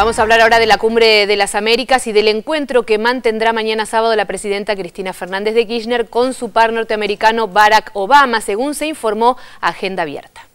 Vamos a hablar ahora de la Cumbre de las Américas y del encuentro que mantendrá mañana sábado la presidenta Cristina Fernández de Kirchner con su par norteamericano Barack Obama, según se informó Agenda Abierta.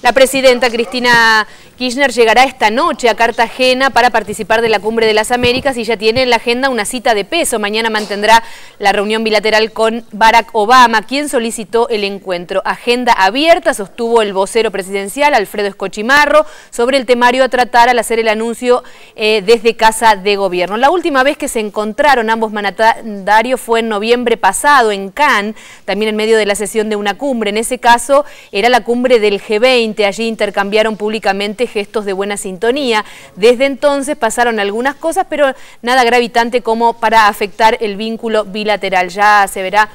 La presidenta Cristina Kirchner llegará esta noche a Cartagena para participar de la Cumbre de las Américas y ya tiene en la agenda una cita de peso. Mañana mantendrá la reunión bilateral con Barack Obama, quien solicitó el encuentro. Agenda abierta sostuvo el vocero presidencial Alfredo Escochimarro sobre el temario a tratar al hacer el anuncio eh, desde Casa de Gobierno. La última vez que se encontraron ambos mandatarios fue en noviembre pasado en Cannes, también en medio de la sesión de una cumbre. En ese caso era la cumbre del G20. Allí intercambiaron públicamente gestos de buena sintonía. Desde entonces pasaron algunas cosas, pero nada gravitante como para afectar el vínculo bilateral. Ya se verá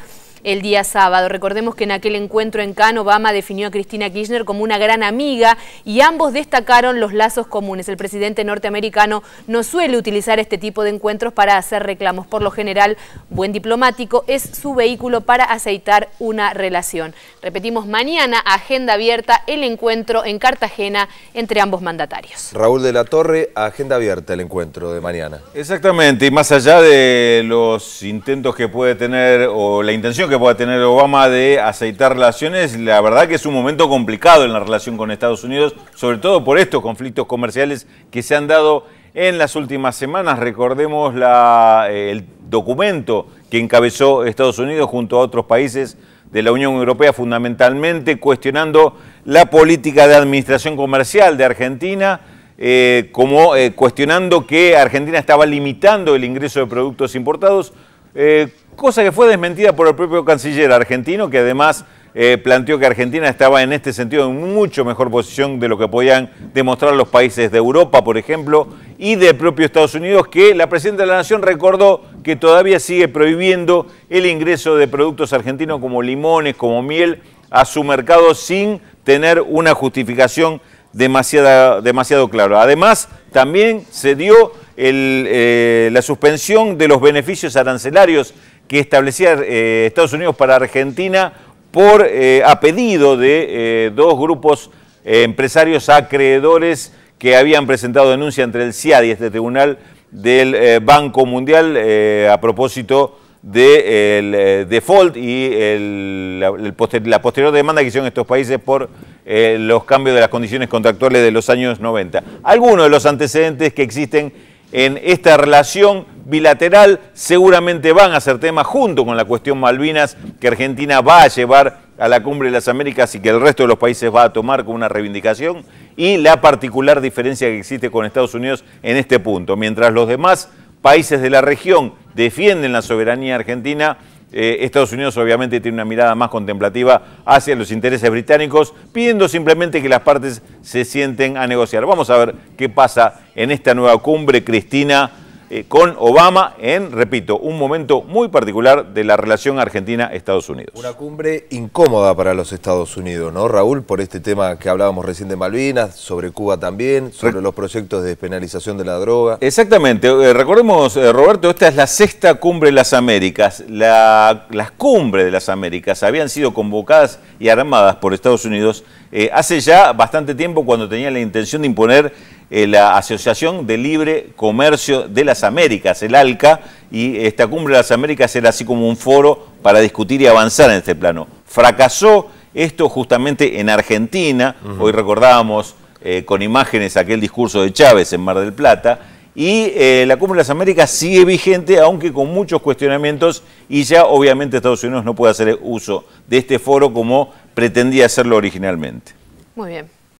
el día sábado. Recordemos que en aquel encuentro en Cannes, Obama definió a Cristina Kirchner como una gran amiga y ambos destacaron los lazos comunes. El presidente norteamericano no suele utilizar este tipo de encuentros para hacer reclamos. Por lo general, buen diplomático es su vehículo para aceitar una relación. Repetimos, mañana, agenda abierta, el encuentro en Cartagena entre ambos mandatarios. Raúl de la Torre, agenda abierta el encuentro de mañana. Exactamente, y más allá de los intentos que puede tener o la intención que que pueda tener Obama de aceitar relaciones, la verdad que es un momento complicado en la relación con Estados Unidos, sobre todo por estos conflictos comerciales que se han dado en las últimas semanas. Recordemos eh, el documento que encabezó Estados Unidos junto a otros países de la Unión Europea, fundamentalmente cuestionando la política de administración comercial de Argentina, eh, como eh, cuestionando que Argentina estaba limitando el ingreso de productos importados eh, cosa que fue desmentida por el propio canciller argentino, que además eh, planteó que Argentina estaba en este sentido en mucho mejor posición de lo que podían demostrar los países de Europa, por ejemplo, y del propio Estados Unidos, que la presidenta de la Nación recordó que todavía sigue prohibiendo el ingreso de productos argentinos como limones, como miel, a su mercado sin tener una justificación demasiado clara. Además, también se dio eh, la suspensión de los beneficios arancelarios que establecía eh, Estados Unidos para Argentina por eh, a pedido de dos grupos empresarios acreedores que habían presentado denuncia entre el y este tribunal del Banco Mundial, a propósito del default y la, posterior demanda que hicieron estos países por los cambios de las condiciones contractuales de los años 90. Algunos de los antecedentes que existen en esta relación bilateral seguramente van a ser temas junto con la cuestión Malvinas que Argentina va a llevar a la Cumbre de las Américas y que el resto de los países va a tomar como una reivindicación y la particular diferencia que existe con Estados Unidos en este punto. Mientras los demás países de la región defienden la soberanía argentina, eh, Estados Unidos obviamente tiene una mirada más contemplativa hacia los intereses británicos, pidiendo simplemente que las partes se sienten a negociar. Vamos a ver qué pasa en esta nueva cumbre, Cristina. Eh, con Obama en, repito, un momento muy particular de la relación Argentina-Estados Unidos. Una cumbre incómoda para los Estados Unidos, ¿no, Raúl? Por este tema que hablábamos recién de Malvinas, sobre Cuba también, sobre los proyectos de despenalización de la droga. Exactamente. Eh, recordemos, eh, Roberto, esta es la sexta cumbre de las Américas. las cumbres de las Américas habían sido convocadas y armadas por Estados Unidos hace ya bastante tiempo cuando tenían la intención de imponer eh, la Asociación de Libre Comercio de las Américas, el ALCA, y esta Cumbre de las Américas era así como un foro para discutir y avanzar en este plano. Fracasó esto justamente en Argentina, hoy recordábamos eh, con imágenes aquel discurso de Chávez en Mar del Plata, y eh, la Cumbre de las Américas sigue vigente, aunque con muchos cuestionamientos, y ya obviamente Estados Unidos no puede hacer uso de este foro como pretendía hacerlo originalmente. Muy bien.